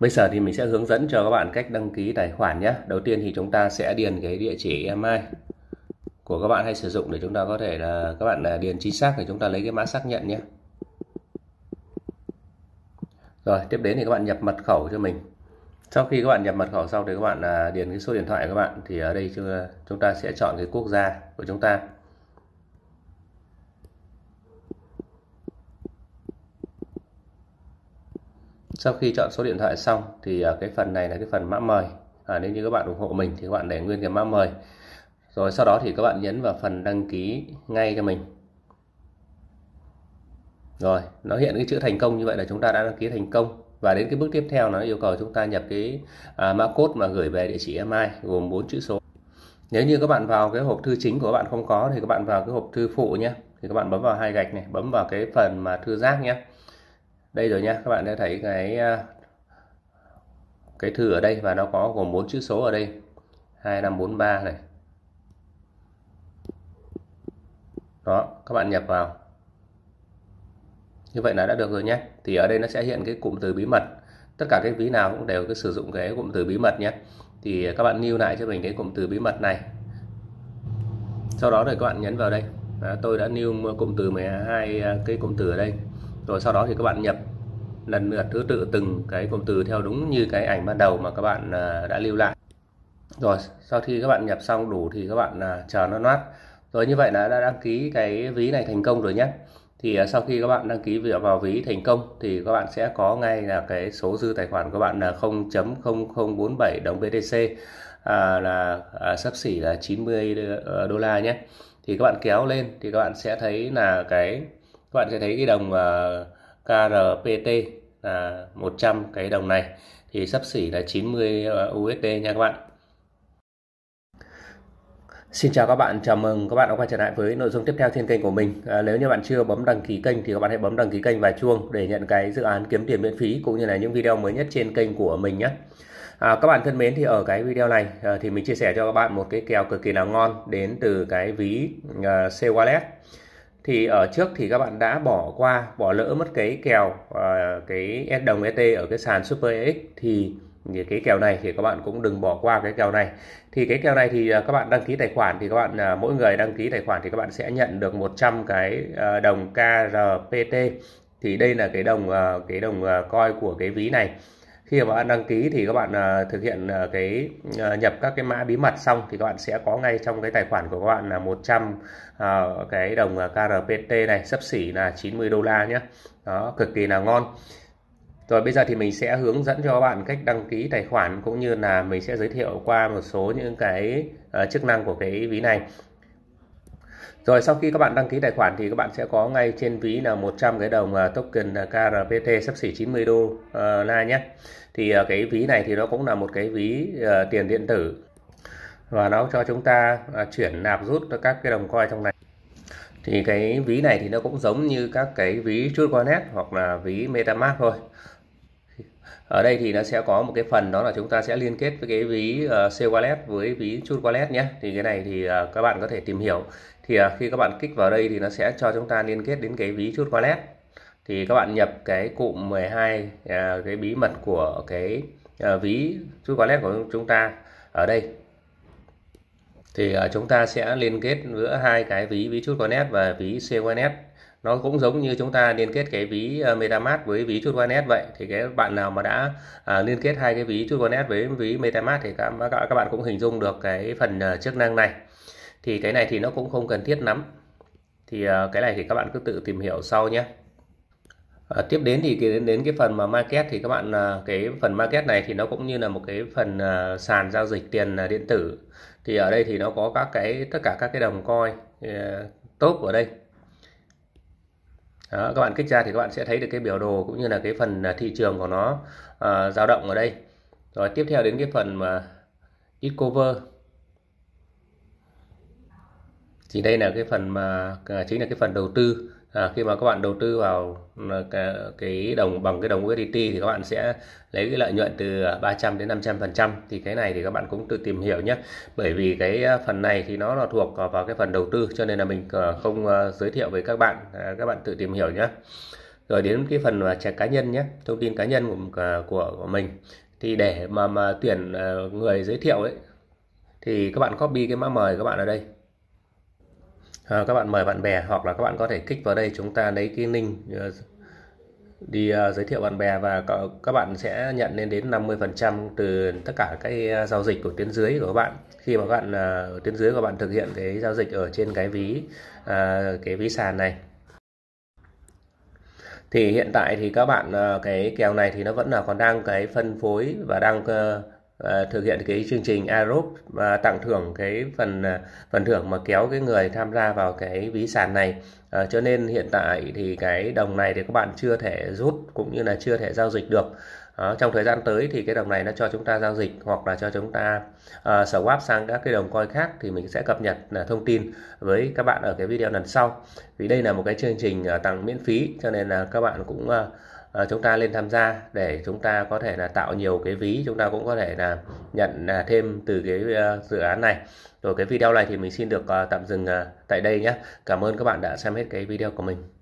Bây giờ thì mình sẽ hướng dẫn cho các bạn cách đăng ký tài khoản nhé. Đầu tiên thì chúng ta sẽ điền cái địa chỉ email của các bạn hay sử dụng để chúng ta có thể là các bạn à, điền chính xác để chúng ta lấy cái mã xác nhận nhé. Rồi tiếp đến thì các bạn nhập mật khẩu cho mình. Sau khi các bạn nhập mật khẩu xong thì các bạn à, điền cái số điện thoại của các bạn thì ở đây chúng ta sẽ chọn cái quốc gia của chúng ta. sau khi chọn số điện thoại xong thì à, cái phần này là cái phần mã mời à, nếu như các bạn ủng hộ mình thì các bạn để nguyên cái mã mời rồi sau đó thì các bạn nhấn vào phần đăng ký ngay cho mình rồi nó hiện cái chữ thành công như vậy là chúng ta đã đăng ký thành công và đến cái bước tiếp theo nó yêu cầu chúng ta nhập cái à, mã code mà gửi về địa chỉ email gồm bốn chữ số nếu như các bạn vào cái hộp thư chính của các bạn không có thì các bạn vào cái hộp thư phụ nhé thì các bạn bấm vào hai gạch này bấm vào cái phần mà thư giác nhé đây rồi nha, các bạn đã thấy cái à, cái thư ở đây và nó có gồm bốn chữ số ở đây 2543 này đó các bạn nhập vào như vậy là đã được rồi nhé thì ở đây nó sẽ hiện cái cụm từ bí mật tất cả cái ví nào cũng đều cứ sử dụng cái cụm từ bí mật nhé thì các bạn lưu lại cho mình cái cụm từ bí mật này sau đó rồi các bạn nhấn vào đây đó, tôi đã lưu cụm từ 12 à, cái cụm từ ở đây rồi sau đó thì các bạn nhập lần lượt thứ tự từng cái cụm từ theo đúng như cái ảnh ban đầu mà các bạn à, đã lưu lại rồi sau khi các bạn nhập xong đủ thì các bạn à, chờ nó loát rồi như vậy là đã đăng ký cái ví này thành công rồi nhé thì à, sau khi các bạn đăng ký việc vào ví thành công thì các bạn sẽ có ngay là cái số dư tài khoản của bạn là 0.0047 đồng BTC à, là à, sắp xỉ là 90 ờ, đô la nhé thì các bạn kéo lên thì các bạn sẽ thấy là cái các bạn sẽ thấy cái đồng uh, KRPT là 100 cái đồng này thì sắp xỉ là 90 ờ, USD nha các bạn. Xin chào các bạn, chào mừng các bạn đã quay trở lại với nội dung tiếp theo trên kênh của mình. À, nếu như bạn chưa bấm đăng ký kênh thì các bạn hãy bấm đăng ký kênh và chuông để nhận cái dự án kiếm tiền miễn phí cũng như là những video mới nhất trên kênh của mình nhé. À, các bạn thân mến thì ở cái video này à, thì mình chia sẻ cho các bạn một cái kèo cực kỳ là ngon đến từ cái ví à, C Wallet thì ở trước thì các bạn đã bỏ qua bỏ lỡ mất cái kèo uh, cái đồng ET ở cái sàn Super EX thì thì cái kèo này thì các bạn cũng đừng bỏ qua cái kèo này thì cái kèo này thì ờ, các bạn đăng ký tài khoản thì các bạn ờ, mỗi người đăng ký tài khoản thì các bạn sẽ nhận được 100 cái đồng KRPT thì đây là cái đồng cái đồng coi của cái ví này khi mà bạn đăng ký thì các bạn à, thực hiện à, cái à, nhập các cái mã bí mật xong thì các bạn sẽ có ngay trong cái tài khoản của các bạn là 100 uh, cái đồng KRPT này sấp xỉ là 90 đô la nhé đó cực kỳ là ngon rồi bây giờ thì mình sẽ hướng dẫn cho các bạn cách đăng ký tài khoản cũng như là mình sẽ giới thiệu qua một số những cái chức năng của cái ví này rồi sau khi các bạn đăng ký tài khoản thì các bạn sẽ có ngay trên ví là 100 cái đồng à, token à, KRPT sắp xỉ 90 đô à, la nhé. Thì cái ví này thì nó cũng là một cái ví tiền điện tử và nó cho chúng ta chuyển nạp rút các cái đồng coin trong này thì cái ví này thì nó cũng giống như các cái ví chút Connect hoặc là ví MetaMask thôi ở đây thì nó sẽ có một cái phần đó là chúng ta sẽ liên kết với cái ví uh, C Wallet với ví chút Wallet nhé thì cái này thì uh, các bạn có thể tìm hiểu thì à, khi các bạn kích vào đây thì nó sẽ cho chúng ta liên kết đến cái ví chốt wallet thì các bạn nhập cái cụm 12 à, cái bí mật của cái à, ví chốt wallet của chúng ta ở đây thì chúng ta sẽ liên kết giữa hai cái ví ví chốt wallet và ví c wallet nó cũng giống như chúng ta liên kết cái ví MetaMask với ví chuột Wallet vậy thì cái bạn nào mà đã liên kết hai cái ví chuột Wallet với ví MetaMask thì các, các bạn cũng hình dung được cái phần chức năng này thì cái này thì nó cũng không cần thiết lắm thì ờ, cái này thì các bạn cứ tự tìm hiểu sau nhé à, tiếp đến thì đến đến cái phần mà market thì các bạn ờ, cái phần market này thì nó cũng như là một cái phần sàn giao dịch tiền điện tử thì ở đây thì nó có các cái tất cả các cái đồng coin top ở đây đó, các bạn kích ra thì các bạn sẽ thấy được cái biểu đồ cũng như là cái phần thị trường của nó dao uh, động ở đây rồi tiếp theo đến cái phần mà discover cover thì đây là cái phần mà à, chính là cái phần đầu tư à, khi mà các bạn đầu tư vào à, cái, đồng bằng cái đồng USDT thì các bạn sẽ lấy cái lợi nhuận từ 300 à, đến 500 phần trăm thì cái này thì các bạn cũng tự tìm hiểu nhé bởi vì cái phần này thì nó là thuộc vào cái phần đầu tư cho nên là mình không giới thiệu với các bạn à, các bạn tự tìm hiểu nhé rồi đến cái phần mà trẻ cá nhân nhé thông tin cá nhân của của, của mình thì để mà mà tuyển người giới thiệu ấy thì các bạn copy cái mã mời các bạn ở đây à, các bạn mời bạn bè hoặc là các bạn có thể kích vào đây chúng ta lấy cái link ờ, đi uh, giới thiệu bạn bè và các bạn sẽ nhận lên đến 50% từ tất cả các giao dịch của tuyến dưới của các bạn khi mà các bạn uh, tuyến dưới của bạn thực hiện cái giao dịch ở trên cái ví uh, cái ví sàn này thì hiện tại thì các bạn cái kèo này thì nó vẫn là còn đang cái phân phối và đang thực hiện cái chương trình aerob và tặng thưởng cái phần à, phần thưởng mà kéo cái người tham gia vào cái ví sàn này à, cho nên hiện tại thì cái đồng này thì các bạn chưa thể rút cũng như là chưa thể giao dịch được à, trong thời gian tới thì cái đồng này nó cho chúng ta giao dịch hoặc là cho chúng ta à, swap sang các cái đồng coi khác thì mình sẽ cập nhật à, thông tin với các bạn ở cái video lần sau vì đây là một cái chương trình à, tặng miễn phí cho nên là các bạn cũng à, Ờ, chúng ta lên tham gia để chúng ta có thể là tạo nhiều cái ví chúng ta cũng có thể là nhận à, thêm từ cái ờ, dự án này rồi cái video này thì mình xin được ờ, tạm dừng tại đây nhé cảm ơn các bạn đã xem hết cái video của mình